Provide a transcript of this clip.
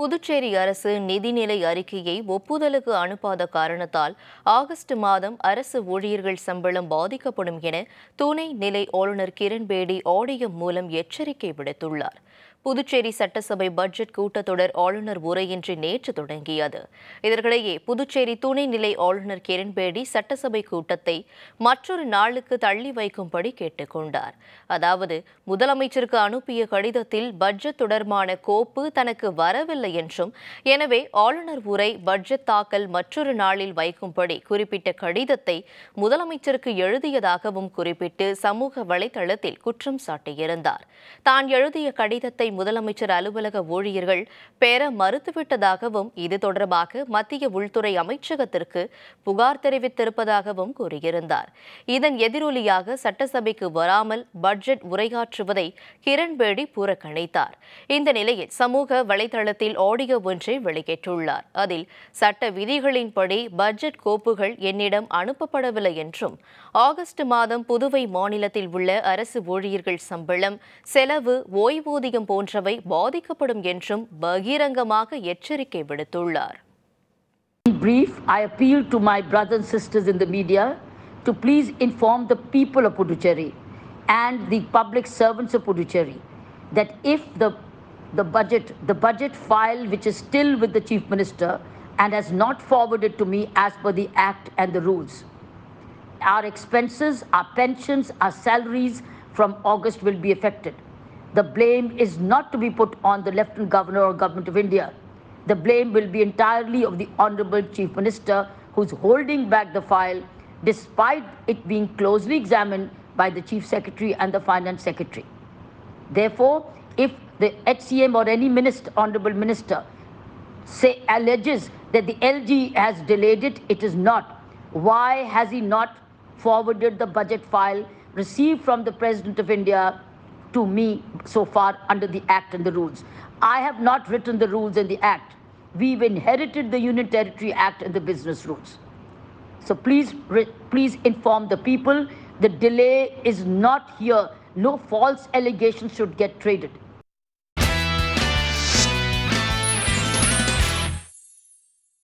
புதுச்சேரி அரசு நிதிநிலை அறிக்கையை ஒப்புதலுக்கு அனுப்பாத காரணத்தால் ஆகஸ்ட் மாதம் அரசு ஊழியர்கள் சம்பளம் பாதிக்கப்படும் என துணை நிலை ஆளுநர் கிரண்பேடி ஆடியம் மூலம் எச்சரிக்கை விடுத்துள்ளார் புதுச்சேரி சட்டசபை பட்ஜெட் கூட்டத்தொடர் ஆளுநர் உரையின்றி நேற்று தொடங்கியது இதற்கிடையே புதுச்சேரி துணைநிலை ஆளுநர் கிரண்பேடி சட்டசபை கூட்டத்தை மற்றொரு நாளுக்கு தள்ளி வைக்கும்படி கேட்டுக்கொண்டார் அதாவது முதலமைச்சருக்கு அனுப்பிய கடிதத்தில் பட்ஜெட் தொடர்பான கோப்பு தனக்கு வரவில்லை என்றும் எனவே ஆளுநர் உரை பட்ஜெட் தாக்கல் மற்றொரு நாளில் வைக்கும்படி குறிப்பிட்ட கடிதத்தை முதலமைச்சருக்கு எழுதியதாகவும் குறிப்பிட்டு சமூக வலைதளத்தில் குற்றம் சாட்டியிருந்தார் தான் எழுதிய கடிதத்தை முதலமைச்சர் அலுவலக ஊழியர்கள் பெற மறுத்துவிட்டதாகவும் இது தொடர்பாக மத்திய உள்துறை அமைச்சகத்திற்கு புகார் தெரிவித்திருப்பதாகவும் கூறியிருந்தார் இதன் எதிரொலியாக சட்டசபைக்கு வராமல் பட்ஜெட் உரையாற்றுவதை கிரண்பேடி புறக்கணித்தார் இந்த நிலையில் சமூக வலைதளத்தில் ஆடியோ ஒன்றை வெளியிட்டுள்ளார் அதில் சட்ட விதிகளின்படி பட்ஜெட் கோப்புகள் என்னிடம் அனுப்பப்படவில்லை என்றும் ஆகஸ்ட் மாதம் புதுவை மாநிலத்தில் உள்ள அரசு ஊழியர்கள் சம்பளம் செலவு ஓய்வூதியம் போன்ற போன்றவை பாதிக்கப்படும் என்றும் பகிரங்கமாக எச்சரிக்கை விடுத்துள்ளார் In brief, I appeal to my brothers and sisters in the media to please inform the people of Puducherry and the public servants of Puducherry that if the the budget, the budget file which is still with the Chief Minister and has not forwarded to me as per the Act and the rules. Our expenses, our pensions, our salaries from August will be affected. The blame is not to be put on the Lieutenant Governor or Government of India. The blame will be entirely of the Honorable Chief Minister, who's holding back the file despite it being closely examined by the Chief Secretary and the Finance Secretary. Therefore, if the HCM or any minister, Honorable Minister, say alleges that the LG has delayed it, it is not. Why has he not forwarded the budget file received from the President of India to me so far under the Act and the rules. I have not written the rules and the Act. We've inherited the Union Territory Act and the business rules. So please, please inform the people. The delay is not here. No false allegations should get traded.